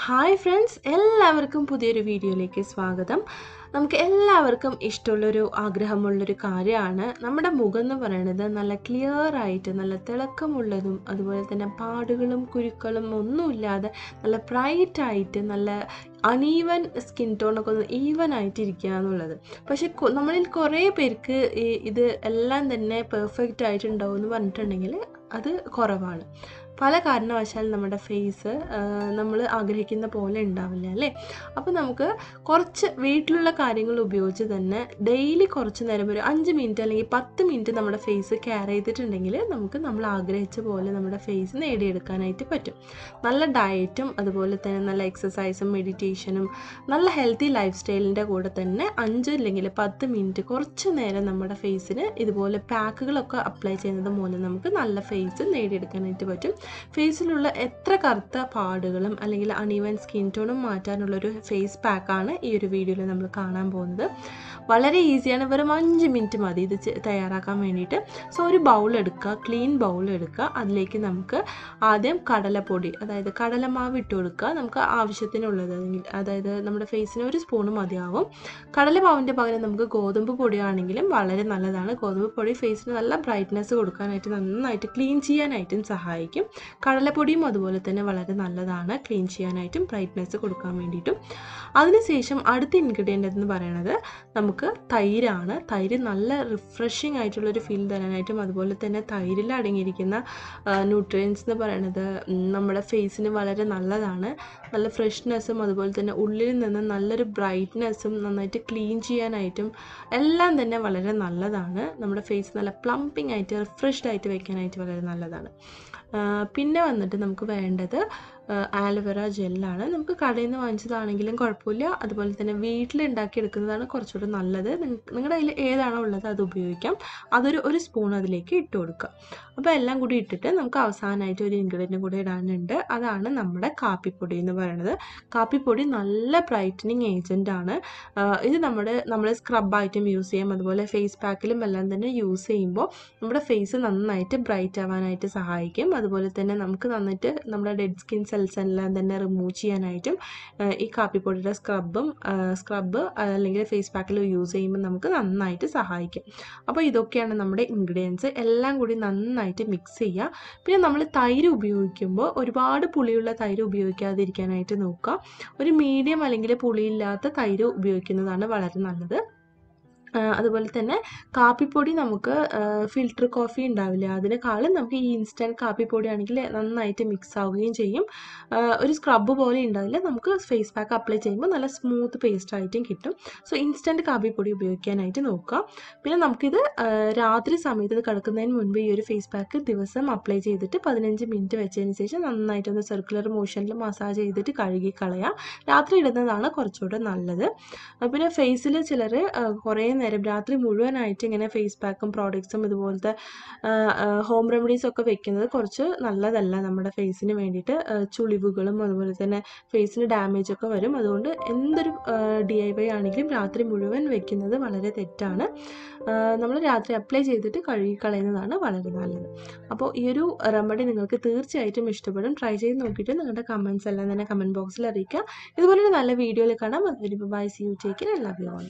hi friends എല്ലാവർക്കും പുതിയൊരു വീഡിയോയിലേക്ക് സ്വാഗതം നമുക്ക് എല്ലാവർക്കും ഇഷ്ടമുള്ളൊരു ആഗ്രഹമുള്ളൊരു കാര്യമാണ് നമ്മുടെ മുഖം എന്ന് പറയുന്നത് നല്ല ക്ലിയർ ആയിട്ട് നല്ല തിളക്കമുള്ളതും അതുപോലെ തന്നെ പാടുകളും കുരുക്കളും ഒന്നുമില്ലാതെ നല്ല ബ്രൈറ്റായിട്ട് നല്ല അണീവൻ സ്കിൻ ടോണൊക്കെ ഒന്ന് ഈവൻ ആയിട്ട് എന്നുള്ളത് പക്ഷെ നമ്മളിൽ കുറേ പേർക്ക് ഇത് എല്ലാം തന്നെ പെർഫെക്റ്റ് ആയിട്ടുണ്ടാവും എന്ന് പറഞ്ഞിട്ടുണ്ടെങ്കിൽ അത് കുറവാണ് പല കാരണവശാൽ നമ്മുടെ ഫേസ് നമ്മൾ ആഗ്രഹിക്കുന്ന പോലെ ഉണ്ടാവില്ല അല്ലേ അപ്പോൾ നമുക്ക് കുറച്ച് വീട്ടിലുള്ള കാര്യങ്ങൾ ഉപയോഗിച്ച് തന്നെ ഡെയിലി കുറച്ച് നേരം ഒരു അഞ്ച് മിനിറ്റ് അല്ലെങ്കിൽ പത്ത് മിനിറ്റ് നമ്മുടെ ഫേസ് കെയർ ചെയ്തിട്ടുണ്ടെങ്കിൽ നമുക്ക് നമ്മൾ ആഗ്രഹിച്ച പോലെ നമ്മുടെ ഫേസ് നേടിയെടുക്കാനായിട്ട് പറ്റും നല്ല ഡയറ്റും അതുപോലെ തന്നെ നല്ല എക്സസൈസും മെഡിറ്റേഷനും നല്ല ഹെൽത്തി ലൈഫ് സ്റ്റൈലിൻ്റെ കൂടെ തന്നെ അഞ്ച് അല്ലെങ്കിൽ പത്ത് മിനിറ്റ് കുറച്ച് നേരം നമ്മുടെ ഫേസിന് ഇതുപോലെ പാക്കുകളൊക്കെ അപ്ലൈ ചെയ്യുന്നത് മൂലം നമുക്ക് നല്ല ഫേസ് നേടിയെടുക്കാനായിട്ട് പറ്റും ഫേസിലുള്ള എത്ര കറുത്ത പാടുകളും അല്ലെങ്കിൽ അണീവൻ സ്കിൻ ടോണും മാറ്റാനുള്ളൊരു ഫേസ് പാക്കാണ് ഈ ഒരു വീഡിയോയിൽ നമ്മൾ കാണാൻ പോകുന്നത് വളരെ ഈസിയാണ് വെറും അഞ്ച് മിനിറ്റ് മതി ഇത് തയ്യാറാക്കാൻ വേണ്ടിയിട്ട് സോ ഒരു ബൗൾ എടുക്കുക ക്ലീൻ ബൗൾ എടുക്കുക അതിലേക്ക് നമുക്ക് ആദ്യം കടലപ്പൊടി അതായത് കടലമാവ് ഇട്ട് കൊടുക്കുക നമുക്ക് ആവശ്യത്തിനുള്ളത് അതായത് നമ്മുടെ ഫേസിന് ഒരു സ്പൂണ് മതിയാവും കടലമാവിൻ്റെ പകരം നമുക്ക് ഗോതമ്പ് പൊടിയാണെങ്കിലും വളരെ നല്ലതാണ് ഗോതമ്പ് പൊടി ഫേസിന് നല്ല ബ്രൈറ്റ്നെസ് കൊടുക്കാനായിട്ട് നന്നായിട്ട് ക്ലീൻ ചെയ്യാനായിട്ടും സഹായിക്കും കടലപ്പൊടിയും അതുപോലെ തന്നെ വളരെ നല്ലതാണ് ക്ലീൻ ചെയ്യാനായിട്ടും ബ്രൈറ്റ്നെസ് കൊടുക്കാൻ വേണ്ടിയിട്ടും അതിനുശേഷം അടുത്ത ഇൻഗ്രീഡിയൻ്റ് എന്ന് പറയുന്നത് നമുക്ക് തൈരാണ് തൈര് നല്ല റിഫ്രഷിംഗ് ആയിട്ടുള്ളൊരു ഫീൽ തരാനായിട്ടും അതുപോലെ തന്നെ തൈരിൽ അടങ്ങിയിരിക്കുന്ന ന്യൂട്രിയൻസ് എന്ന് പറയുന്നത് നമ്മുടെ ഫേസിന് വളരെ നല്ലതാണ് നല്ല ഫ്രഷ്നെസ്സും അതുപോലെ തന്നെ ഉള്ളിൽ നിന്ന് നല്ലൊരു ബ്രൈറ്റ്നെസ്സും നന്നായിട്ട് ക്ലീൻ ചെയ്യാനായിട്ടും എല്ലാം തന്നെ വളരെ നല്ലതാണ് നമ്മുടെ ഫേസ് നല്ല പ്ലംപിംഗ് ആയിട്ട് റിഫ്രഷ്ഡ് ആയിട്ട് വയ്ക്കാനായിട്ട് വളരെ നല്ലതാണ് പിന്നെ വന്നിട്ട് നമുക്ക് വേണ്ടത് ആലോവേറ ജെല്ലാണ് നമുക്ക് കടയിൽ നിന്ന് വാങ്ങിച്ചതാണെങ്കിലും കുഴപ്പമില്ല അതുപോലെ തന്നെ വീട്ടിലുണ്ടാക്കി എടുക്കുന്നതാണ് കുറച്ചുകൂടി നല്ലത് നിങ്ങളുടെ കയ്യിൽ ഏതാണോ ഉള്ളത് അത് ഉപയോഗിക്കാം അതൊരു ഒരു സ്പൂൺ അതിലേക്ക് ഇട്ട് കൊടുക്കുക അപ്പോൾ എല്ലാം കൂടി ഇട്ടിട്ട് നമുക്ക് അവസാനമായിട്ട് ഒരു ഇൻഗ്രീഡിയൻ്റ് കൂടി ഇടാനുണ്ട് അതാണ് നമ്മുടെ കാപ്പിപ്പൊടി എന്ന് പറയുന്നത് കാപ്പിപ്പൊടി നല്ല ബ്രൈറ്റനിങ് ഏജൻ്റ് ആണ് ഇത് നമ്മുടെ നമ്മൾ സ്ക്രബ് ആയിട്ടും യൂസ് ചെയ്യാം അതുപോലെ ഫേസ് പാക്കിലും എല്ലാം തന്നെ യൂസ് ചെയ്യുമ്പോൾ നമ്മുടെ ഫേസ് നന്നായിട്ട് ബ്രൈറ്റ് ആവാനായിട്ട് സഹായിക്കും അതുപോലെ തന്നെ നമുക്ക് നന്നായിട്ട് നമ്മുടെ ഡെഡ് സ്കിൻസ് സെൽസ് എല്ലാം തന്നെ റിമൂവ് ചെയ്യാനായിട്ടും ഈ കാപ്പിപ്പൊടിയുടെ സ്ക്രബും സ്ക്രബ് അല്ലെങ്കിൽ ഫേസ് പാക്കിൽ യൂസ് ചെയ്യുമ്പോൾ നമുക്ക് നന്നായിട്ട് സഹായിക്കും അപ്പോൾ ഇതൊക്കെയാണ് നമ്മുടെ ഇൻഗ്രീഡിയൻസ് എല്ലാം കൂടി നന്നായിട്ട് മിക്സ് ചെയ്യുക പിന്നെ നമ്മൾ തൈര് ഉപയോഗിക്കുമ്പോൾ ഒരുപാട് പുളിയുള്ള തൈര് ഉപയോഗിക്കാതിരിക്കാനായിട്ട് നോക്കുക ഒരു മീഡിയം അല്ലെങ്കിൽ പുളിയില്ലാത്ത തൈര് ഉപയോഗിക്കുന്നതാണ് വളരെ നല്ലത് അതുപോലെ തന്നെ കാപ്പിപ്പൊടി നമുക്ക് ഫിൽറ്റർ കോഫി ഉണ്ടാവില്ല അതിനേക്കാളും നമുക്ക് ഈ ഇൻസ്റ്റൻറ്റ് കാപ്പിപ്പൊടി ആണെങ്കിൽ നന്നായിട്ട് മിക്സ് ആവുകയും ചെയ്യും ഒരു സ്ക്രബ്ബ് പോലെ ഉണ്ടാവില്ല നമുക്ക് ഫേസ് പാക്ക് അപ്ലൈ ചെയ്യുമ്പോൾ നല്ല സ്മൂത്ത് പേസ്റ്റ് ആയിട്ടും കിട്ടും സോ ഇൻസ്റ്റൻറ്റ് കാപ്പിപ്പൊടി ഉപയോഗിക്കാനായിട്ട് നോക്കുക പിന്നെ നമുക്കിത് രാത്രി സമയത്ത് ഇത് കിടക്കുന്നതിന് മുൻപ് ഈ ഒരു ഫേസ് പാക്ക് ദിവസം അപ്ലൈ ചെയ്തിട്ട് പതിനഞ്ച് മിനിറ്റ് വെച്ചതിന് ശേഷം നന്നായിട്ട് ഒന്ന് സർക്കുലർ മോഷനിൽ മസാജ് ചെയ്തിട്ട് കഴുകി കളയാം രാത്രി ഇടുന്നതാണ് കുറച്ചുകൂടെ നല്ലത് പിന്നെ ഫേസിൽ ചിലർ കുറേ നേരം രാത്രി മുഴുവനായിട്ട് ഇങ്ങനെ ഫേസ് പാക്കും പ്രോഡക്ട്സും ഇതുപോലത്തെ ഹോം റെമഡീസ് ഒക്കെ വെക്കുന്നത് കുറച്ച് നല്ലതല്ല നമ്മുടെ ഫേസിന് വേണ്ടിയിട്ട് ചുളിവുകളും അതുപോലെ തന്നെ ഫേസിന് ഡാമേജ് ഒക്കെ വരും അതുകൊണ്ട് എന്തൊരു ഡി ഐ വൈ ആണെങ്കിലും രാത്രി മുഴുവൻ വെക്കുന്നത് വളരെ തെറ്റാണ് നമ്മൾ രാത്രി അപ്ലൈ ചെയ്തിട്ട് കഴുകി കളയുന്നതാണ് വളരെ നല്ലത് അപ്പോൾ ഈ ഒരു റെമഡി നിങ്ങൾക്ക് തീർച്ചയായിട്ടും ഇഷ്ടപ്പെടും ട്രൈ ചെയ്ത് നോക്കിയിട്ട് നിങ്ങളുടെ കമൻസ് എല്ലാം തന്നെ കമൻറ്റ് ബോക്സിൽ അറിയിക്കുക ഇതുപോലൊരു നല്ല വീഡിയോയിൽ കാണാം അതുവരെ bye see you care love you all